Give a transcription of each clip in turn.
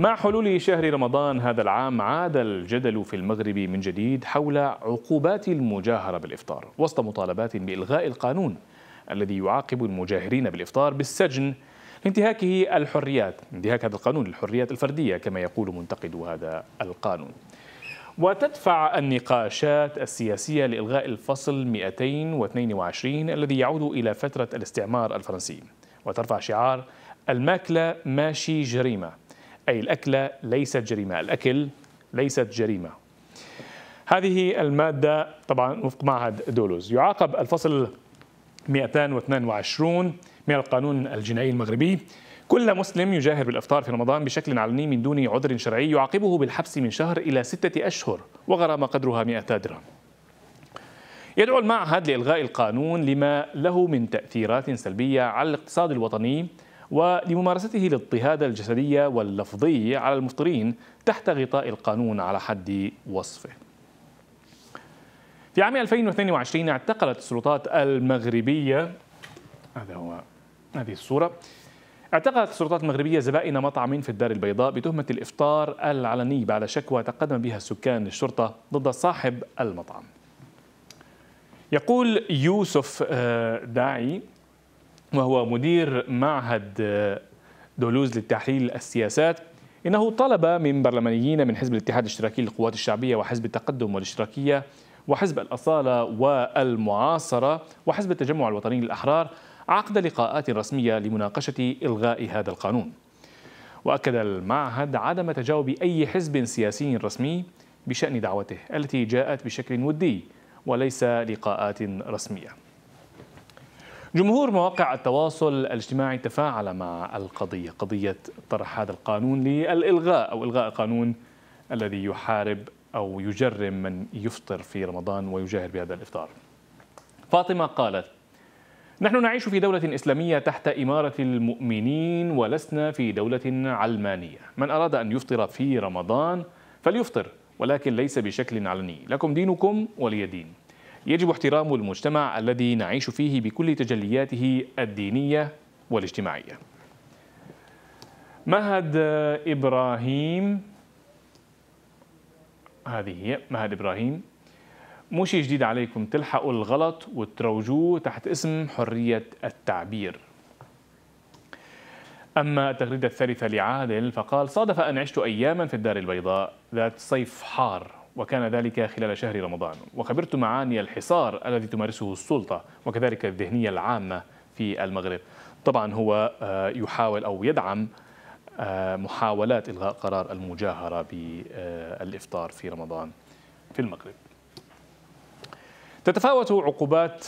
مع حلول شهر رمضان هذا العام عاد الجدل في المغرب من جديد حول عقوبات المجاهرة بالإفطار وسط مطالبات بإلغاء القانون الذي يعاقب المجاهرين بالإفطار بالسجن لانتهاكه الحريات انتهاك هذا القانون للحريات الفردية كما يقول منتقدو هذا القانون وتدفع النقاشات السياسية لإلغاء الفصل 222 الذي يعود إلى فترة الاستعمار الفرنسي وترفع شعار الماكلة ماشي جريمة أي الأكلة ليست جريمة الأكل ليست جريمة هذه المادة طبعا وفق معهد دولوز يعاقب الفصل 222 من القانون الجنائي المغربي كل مسلم يجاهر بالافطار في رمضان بشكل علني من دون عذر شرعي يعاقبه بالحبس من شهر الى سته اشهر وغرامه قدرها 200 درهم. يدعو المعهد لالغاء القانون لما له من تاثيرات سلبيه على الاقتصاد الوطني ولممارسته الاضطهاد الجسدي واللفظي على المفطرين تحت غطاء القانون على حد وصفه في عام 2022 اعتقلت السلطات المغربية هذا هو هذه الصورة اعتقلت السلطات المغربية زبائن مطعم في الدار البيضاء بتهمة الإفطار العلني بعد شكوى تقدم بها السكان للشرطة ضد صاحب المطعم يقول يوسف آه، داعي وهو مدير معهد دولوز للتحليل السياسات إنه طلب من برلمانيين من حزب الاتحاد الاشتراكي للقوات الشعبية وحزب التقدم والاشتراكية وحزب الأصالة والمعاصرة وحزب التجمع الوطني للأحرار عقد لقاءات رسمية لمناقشة إلغاء هذا القانون وأكد المعهد عدم تجاوب أي حزب سياسي رسمي بشأن دعوته التي جاءت بشكل ودي وليس لقاءات رسميه جمهور مواقع التواصل الاجتماعي تفاعل مع القضية قضية طرح هذا القانون للإلغاء أو إلغاء القانون الذي يحارب أو يجرم من يفطر في رمضان ويجاهر بهذا الإفطار فاطمة قالت نحن نعيش في دولة إسلامية تحت إمارة المؤمنين ولسنا في دولة علمانية من أراد أن يفطر في رمضان فليفطر ولكن ليس بشكل علني لكم دينكم ولي دين يجب احترام المجتمع الذي نعيش فيه بكل تجلياته الدينية والاجتماعية مهد إبراهيم هذه هي مهد إبراهيم مش جديد عليكم تلحقوا الغلط وتروجوه تحت اسم حرية التعبير أما التغريدة الثالثة لعادل فقال صادف أن عشت أياما في الدار البيضاء ذات صيف حار وكان ذلك خلال شهر رمضان وخبرت معاني الحصار الذي تمارسه السلطة وكذلك الذهنية العامة في المغرب طبعا هو آه، يحاول أو يدعم آه، محاولات إلغاء قرار المجاهرة بالإفطار آه، في رمضان في المغرب تتفاوت عقوبات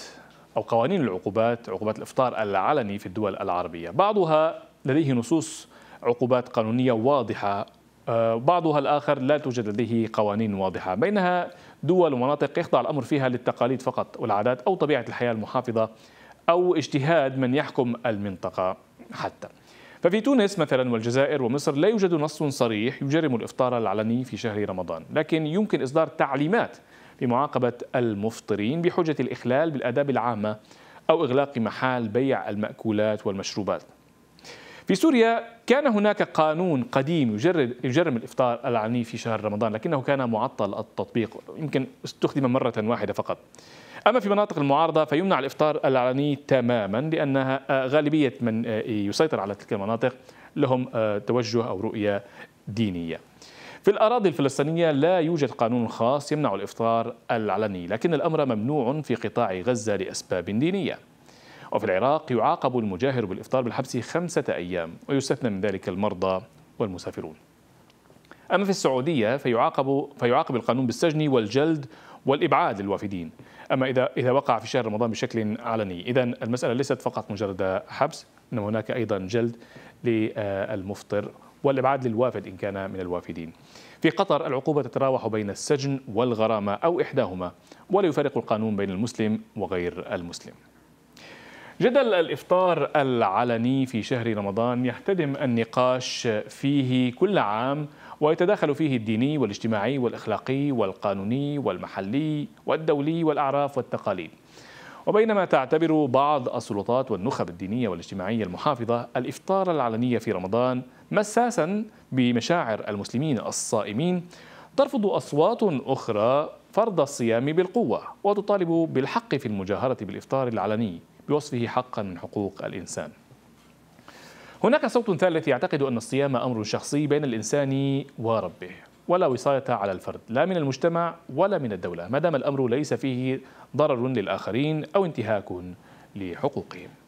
أو قوانين العقوبات عقوبات الإفطار العلني في الدول العربية بعضها لديه نصوص عقوبات قانونية واضحة آه، بعضها الآخر لا توجد لديه قوانين واضحة بينها دول ومناطق يخضع الأمر فيها للتقاليد فقط والعادات أو طبيعة الحياة المحافظة أو اجتهاد من يحكم المنطقة حتى ففي تونس مثلا والجزائر ومصر لا يوجد نص صريح يجرم الإفطار العلني في شهر رمضان لكن يمكن إصدار تعليمات لمعاقبة المفطرين بحجة الإخلال بالآداب العامة أو إغلاق محال بيع المأكولات والمشروبات في سوريا كان هناك قانون قديم يجرد يجرم الافطار العلني في شهر رمضان لكنه كان معطل التطبيق يمكن استخدم مره واحده فقط اما في مناطق المعارضه فيمنع الافطار العلني تماما لانها آه، غالبيه من آه، يسيطر على تلك المناطق لهم آه، توجه او رؤيه دينيه في الأراضي الفلسطينية لا يوجد قانون خاص يمنع الإفطار العلني لكن الأمر ممنوع في قطاع غزة لأسباب دينية وفي العراق يعاقب المجاهر بالإفطار بالحبس خمسة أيام ويستثنى من ذلك المرضى والمسافرون أما في السعودية فيعاقب, فيعاقب القانون بالسجن والجلد والإبعاد للوافدين أما إذا, إذا وقع في شهر رمضان بشكل علني إذا المسألة ليست فقط مجرد حبس إنما هناك أيضا جلد للمفطر والإبعاد للوافد إن كان من الوافدين في قطر العقوبة تتراوح بين السجن والغرامة أو إحداهما ولا يفرق القانون بين المسلم وغير المسلم جدل الإفطار العلني في شهر رمضان يحتدم النقاش فيه كل عام ويتداخل فيه الديني والاجتماعي والأخلاقي والقانوني والمحلي والدولي والأعراف والتقاليد وبينما تعتبر بعض السلطات والنخب الدينية والاجتماعية المحافظة الإفطار العلني في رمضان مساسا بمشاعر المسلمين الصائمين ترفض أصوات أخرى فرض الصيام بالقوة وتطالب بالحق في المجاهرة بالإفطار العلني بوصفه حقا من حقوق الإنسان هناك صوت ثالث يعتقد أن الصيام أمر شخصي بين الإنسان وربه ولا وصاية على الفرد لا من المجتمع ولا من الدولة ما دام الأمر ليس فيه ضرر للآخرين أو انتهاك لحقوقهم